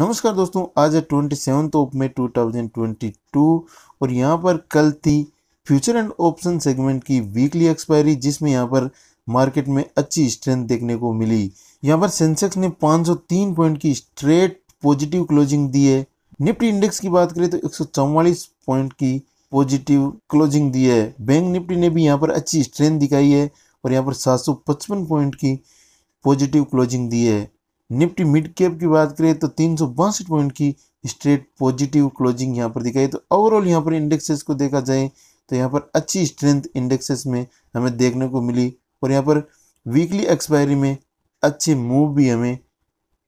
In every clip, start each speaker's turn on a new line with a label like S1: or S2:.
S1: नमस्कार दोस्तों आज है twenty seven of May two thousand twenty two और यहाँ पर कल थी फ्यूचर एंड ऑप्शन सेगमेंट की वीकली एक्सपायरी जिसमें यहाँ पर मार्केट में अच्छी स्ट्रेंथ देखने को मिली यहाँ पर सेंसेक्स ने 503 पॉइंट की स्ट्रेट पॉजिटिव क्लोजिंग दी है निफ्टी इंडेक्स की बात करें तो एक पॉइंट की पॉजिटिव क्लोजिंग दी है बैंक निफ्टी ने भी यहाँ पर अच्छी स्ट्रेंथ दिखाई है और यहाँ पर पचपन पॉइंट की पॉजिटिव क्लोजिंग दी है निफ्टी मिड कैप की बात करें तो तीन पॉइंट की स्ट्रेट पॉजिटिव क्लोजिंग यहाँ पर दिखाई तो ओवरऑल यहाँ पर इंडेक्सेस को देखा जाए तो यहाँ पर अच्छी स्ट्रेंथ इंडेक्सेस में हमें देखने को मिली और यहाँ पर वीकली एक्सपायरी में अच्छे मूव भी हमें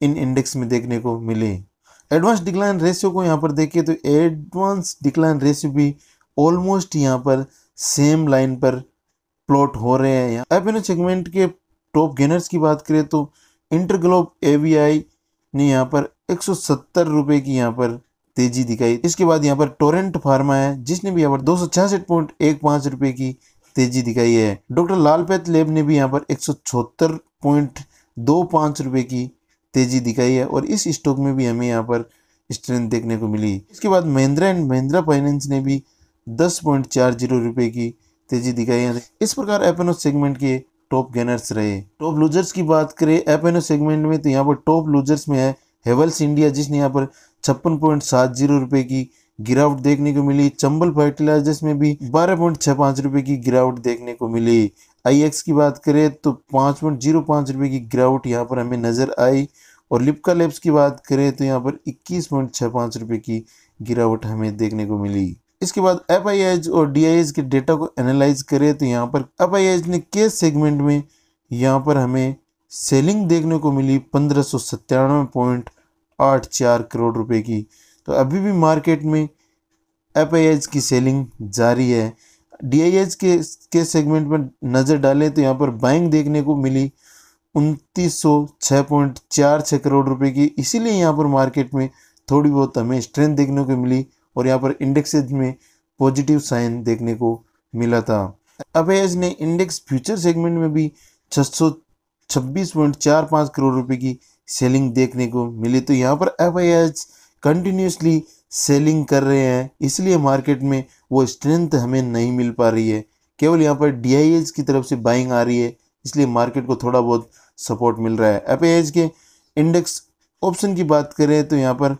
S1: इन इंडेक्स में देखने को मिले एडवांस डिक्लाइन रेशियो को यहाँ पर देखिए तो एडवांस डिक्लाइन रेशियो भी ऑलमोस्ट यहाँ पर सेम लाइन पर प्लॉट हो रहे हैं यहाँ एपेनो सेगमेंट के टॉप गेनर्स की बात करें तो इंटरग्लोब आई ने यहाँ पर एक सौ की यहाँ पर तेजी दिखाई इसके बाद यहाँ पर टोरेंट फार्मा है जिसने भी यहाँ पर दो सौ रुपये की तेजी दिखाई है डॉक्टर लालपैथ लेब ने भी यहाँ पर एक सौ रुपए की तेजी दिखाई है और इस स्टॉक में भी हमें यहाँ पर स्ट्रेंथ देखने को मिली इसके बाद महिंद्रा एंड महिंद्रा फाइनेंस ने भी दस पॉइंट चार जीरो रुपये की तेजी दिखाई है इस प्रकार एपेनो सेगमेंट के टॉप गेनर्स रहे टॉप लूजर्स की बात करें एफ एन ओ सेगमेंट में तो यहाँ पर टॉप लूजर्स में है हेवल्स इंडिया जिसने यहाँ पर छप्पन पॉइंट सात जीरो रुपये की गिरावट देखने को मिली चंबल फर्टिलाइजर्स में भी बारह पॉइंट छः पाँच रुपये की गिरावट देखने को मिली आई एक्स की बात करें तो पाँच पॉइंट जीरो पाँच रुपये की गिरावट यहाँ पर हमें नज़र आई और लिपका लेब्स की बात करें तो यहाँ पर इक्कीस पॉइंट छः पाँच रुपये की गिरावट हमें देखने को मिली इसके बाद एफ और डी के डेटा को एनालाइज करें तो यहाँ पर एफ ने के सेगमेंट में यहाँ पर हमें सेलिंग देखने को मिली पंद्रह सौ सत्तानवे पॉइंट आठ चार करोड़ रुपए की तो अभी भी मार्केट में एफ की सेलिंग जारी है डी के के सेगमेंट पर नज़र डालें तो यहाँ पर बाइंग देखने को मिली उनतीस सौ छः पॉइंट चार छः करोड़ रुपए की इसीलिए यहाँ पर मार्केट में थोड़ी बहुत हमें स्ट्रेंथ देखने को मिली और यहाँ पर इंडेक्सेज में पॉजिटिव साइन देखने को मिला था अपेज ने इंडेक्स फ्यूचर सेगमेंट में भी छः करोड़ रुपए की सेलिंग देखने को मिली तो यहाँ पर एफ कंटिन्यूसली सेलिंग कर रहे हैं इसलिए मार्केट में वो स्ट्रेंथ हमें नहीं मिल पा रही है केवल यहाँ पर डी की तरफ से बाइंग आ रही है इसलिए मार्केट को थोड़ा बहुत सपोर्ट मिल रहा है एफ के इंडेक्स ऑप्शन की बात करें तो यहाँ पर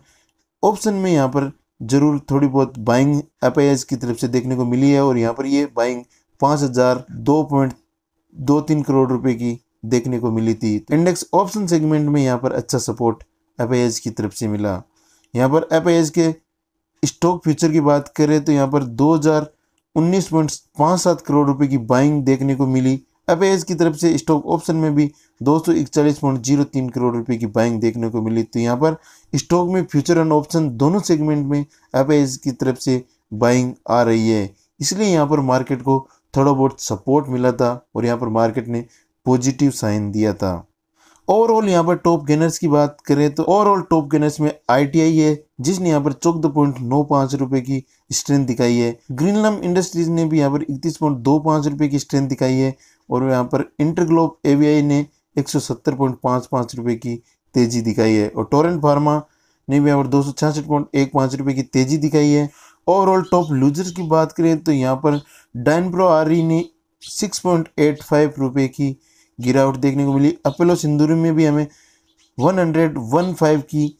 S1: ऑप्शन में यहाँ पर ज़रूर थोड़ी बहुत बाइंग एफ की तरफ से देखने को मिली है और यहाँ पर ये बाइंग पाँच हज़ार दो पॉइंट दो तीन करोड़ रुपए की देखने को मिली थी तो इंडेक्स ऑप्शन सेगमेंट में यहाँ पर अच्छा सपोर्ट एफ की तरफ से मिला यहाँ पर एफ के स्टॉक फ्यूचर की बात करें तो यहाँ पर दो हज़ार उन्नीस पॉइंट पाँच सात करोड़ रुपए की बाइंग देखने को मिली एपेज की तरफ से स्टॉक ऑप्शन में भी दो करोड़ रुपए की बाइंग देखने को मिली तो यहाँ पर स्टॉक में फ्यूचर एंड ऑप्शन दोनों सेगमेंट में एपेज की तरफ से बाइंग आ रही है इसलिए यहाँ पर मार्केट को थोड़ा बहुत सपोर्ट मिला था और यहाँ पर मार्केट ने पॉजिटिव साइन दिया था ओवरऑल यहाँ पर टॉप गेनर्स की बात करें तो ओवरऑल टॉप गेनर्स में आईटीआई है जिसने यहाँ पर चौदह पॉइंट नौ पांच रुपए की स्ट्रेंथ दिखाई है ग्रीनलम इंडस्ट्रीज ने भी यहाँ पर इकतीस पॉइंट दो पांच रुपए की स्ट्रेंथ दिखाई है और यहाँ पर इंटरग्लोब एवीआई ने एक सौ सत्तर पॉइंट पांच पांच रुपए की तेज़ी दिखाई है और टोरेंट फार्मा ने भी यहाँ पर दो सौ छियासठ पॉइंट एक पाँच रुपए की तेज़ी दिखाई है ओवरऑल टॉप लूजर्स की बात करें तो यहाँ पर डाइन प्रो आर ने सिक्स पॉइंट एट फाइव रुपये की गिरावट देखने को मिली अपोलो सिंदूर में भी हमें 115 की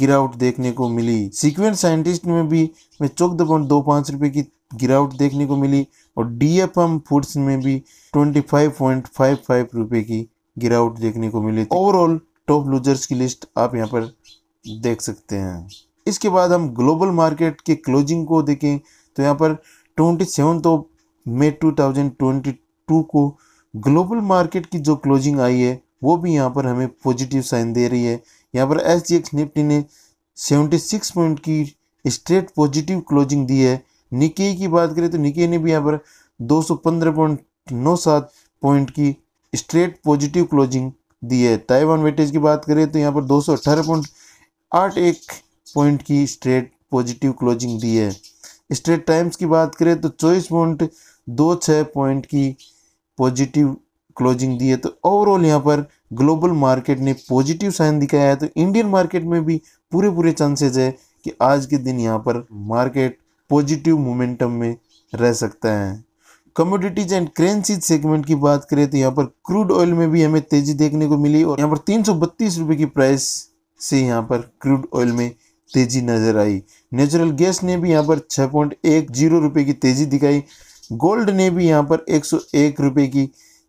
S1: गिरावट देखने को मिली सीक्वेंस साइंटिस्ट में भी हमें चौदह पॉइंट दो पाँच रुपये की गिरावट देखने को मिली और डी एफ एम फूड्स में भी twenty five point five five रुपये की गिरावट देखने को मिली ओवरऑल टॉप लूजर्स की लिस्ट आप यहाँ पर देख सकते हैं इसके बाद हम ग्लोबल मार्केट के क्लोजिंग को देखें तो यहाँ पर twenty seven of May two thousand twenty two को ग्लोबल मार्केट की जो क्लोजिंग आई है वो भी यहाँ पर हमें पॉजिटिव साइन दे रही है यहाँ पर एस जी एक्स निफ्टी ने 76 पॉइंट की स्ट्रेट पॉजिटिव क्लोजिंग दी है निके की बात करें तो निके ने भी यहाँ पर 215.97 पॉइंट की स्ट्रेट पॉजिटिव क्लोजिंग दी है ताइवान वेटेज की बात करें तो यहाँ पर एक पॉइंट की स्ट्रेट पॉजिटिव क्लोजिंग दी है स्ट्रेट टाइम्स की बात करें तो चौबीस पॉइंट दो छः पॉइंट की पॉजिटिव क्लोजिंग दी है तो ओवरऑल यहाँ पर ग्लोबल मार्केट ने पॉजिटिव साइन दिखाया है तो इंडियन मार्केट में भी पूरे पूरे चांसेज है कि आज के दिन यहाँ पर मार्केट पॉजिटिव मोमेंटम में रह सकता है कमोडिटीज एंड करेंसीज सेगमेंट की बात करें तो यहाँ पर क्रूड ऑयल में भी हमें तेजी देखने को मिली और यहाँ पर तीन रुपए की प्राइस से यहाँ पर क्रूड ऑयल में तेजी नजर आई नेचुरल गैस ने भी यहाँ पर छः पॉइंट एक जीरो रुपये की तेजी दिखाई गोल्ड ने भी यहाँ पर एक सौ एक रुपये की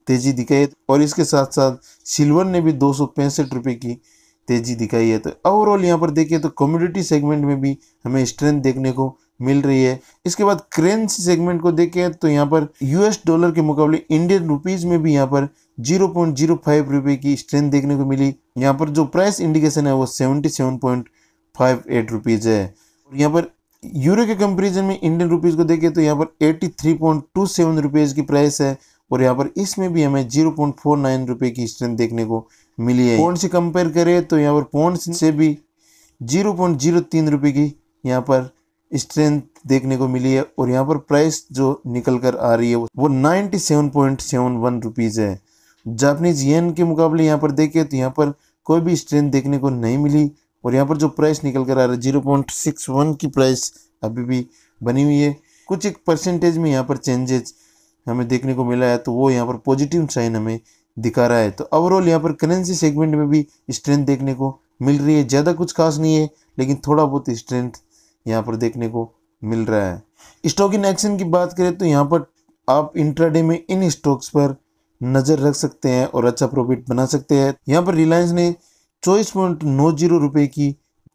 S1: तेज़ी दिखाई है और इसके साथ साथ सिल्वर ने भी दो सौ पैंसठ रुपये की तेज़ी दिखाई है तो ओवरऑल यहाँ पर देखिए तो कम्युनिटी सेगमेंट में भी हमें स्ट्रेंथ देखने को मिल रही है इसके बाद करेंसी सेगमेंट को देखें तो यहाँ पर यूएस डॉलर के मुकाबले इंडियन रुपीज़ में भी यहाँ पर 0.05 रुपए की स्ट्रेंथ देखने को मिली यहाँ पर जो प्राइस इंडिकेशन है वो 77.58 रुपीज़ है और यहाँ पर यूरो के कंपेरिजन में इंडियन रुपीज़ को देखें तो यहाँ पर eighty three point two seven rupees की प्राइस है और यहाँ पर इसमें भी हमें जीरो पॉइंट फोर नाइन रुपये की स्ट्रेंथ देखने को मिली है पॉइंट से कंपेयर करें तो यहाँ पर पॉइंट से भी जीरो पॉइंट जीरो तीन रुपये की यहाँ पर स्ट्रेंथ देखने को मिली है और यहाँ पर प्राइस जो निकल कर आ रही है वो ninety seven point seven one rupees है जापनीज येन के मुकाबले यहाँ पर देखें तो यहाँ पर कोई भी स्ट्रेंथ देखने को नहीं मिली और यहाँ पर जो प्राइस निकल कर आ रहा है जीरो पॉइंट सिक्स वन की प्राइस अभी भी बनी हुई है कुछ एक परसेंटेज में यहाँ पर चेंजेज हमें देखने को मिला है तो वो यहाँ पर पॉजिटिव साइन हमें दिखा रहा है तो ओवरऑल यहाँ पर करेंसी सेगमेंट में भी स्ट्रेंथ देखने को मिल रही है ज़्यादा कुछ खास नहीं है लेकिन थोड़ा बहुत स्ट्रेंथ यहाँ पर देखने को मिल रहा है स्टॉक इन एक्शन की बात करें तो यहाँ पर आप इंट्राडे में इन स्टॉक्स पर नज़र रख सकते हैं और अच्छा प्रॉफिट बना सकते हैं यहाँ पर रिलायंस ने चौबीस पॉइंट नौ जीरो रुपये की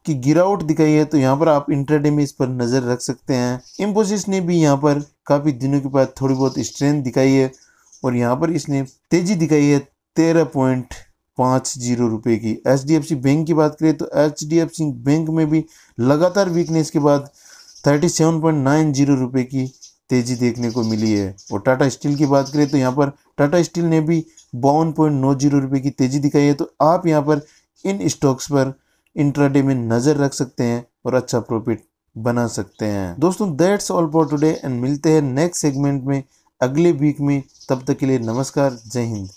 S1: की गिरावट दिखाई है तो यहाँ पर आप इंट्राडे में इस पर नज़र रख सकते हैं इम्पोसिस ने भी यहाँ पर काफ़ी दिनों के बाद थोड़ी बहुत स्ट्रेंथ दिखाई है और यहाँ पर इसने तेज़ी दिखाई है तेरह पॉइंट पाँच जीरो रुपये की H D F C bank की बात करें तो H D F C bank में भी लगातार वीकनेस के बाद thirty seven point nine zero रुपये की तेज़ी देखने को मिली है और टाटा स्टील की बात करें तो यहाँ पर टाटा स्टील ने भी बावन पॉइंट नौ जीरो रुपये की तेज़ी दिखाई है तो आप यहाँ पर इन स्टॉक्स पर इंट्राडे में नज़र रख सकते हैं और अच्छा प्रॉफिट बना सकते हैं दोस्तों that's all for today and मिलते हैं नेक्स्ट सेगमेंट में अगले वीक में तब तक के लिए नमस्कार जय हिंद